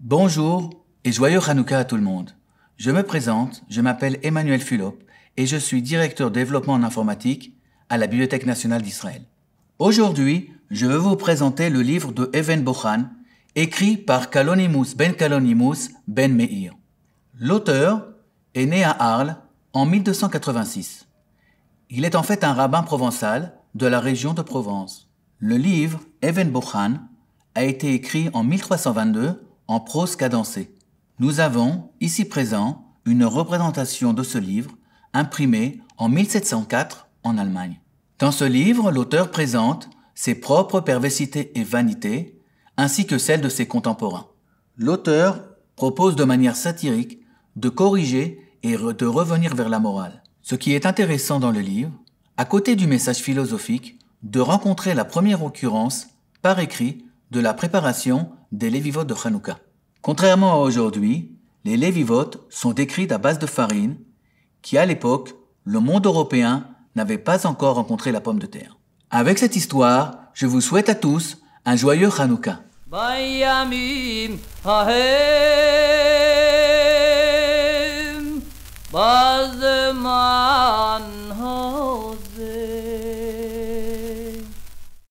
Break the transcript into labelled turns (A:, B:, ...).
A: Bonjour et joyeux Hanouka à tout le monde. Je me présente, je m'appelle Emmanuel Fulop et je suis directeur développement en informatique à la Bibliothèque nationale d'Israël. Aujourd'hui, je veux vous présenter le livre de Even Bochan, écrit par Kalonimus Ben Kalonimus Ben Meir. L'auteur est né à Arles en 1286. Il est en fait un rabbin provençal de la région de Provence. Le livre Even Bochan a été écrit en 1322 en prose cadencée. Nous avons, ici présent, une représentation de ce livre, imprimé en 1704 en Allemagne. Dans ce livre, l'auteur présente ses propres perversités et vanités, ainsi que celles de ses contemporains. L'auteur propose de manière satirique de corriger et de revenir vers la morale. Ce qui est intéressant dans le livre, à côté du message philosophique, de rencontrer la première occurrence, par écrit, de la préparation des lévivotes de Hanouka. Contrairement à aujourd'hui, les lévivotes sont décrites à base de farine, qui à l'époque, le monde européen n'avait pas encore rencontré la pomme de terre. Avec cette histoire, je vous souhaite à tous un joyeux Hanouka.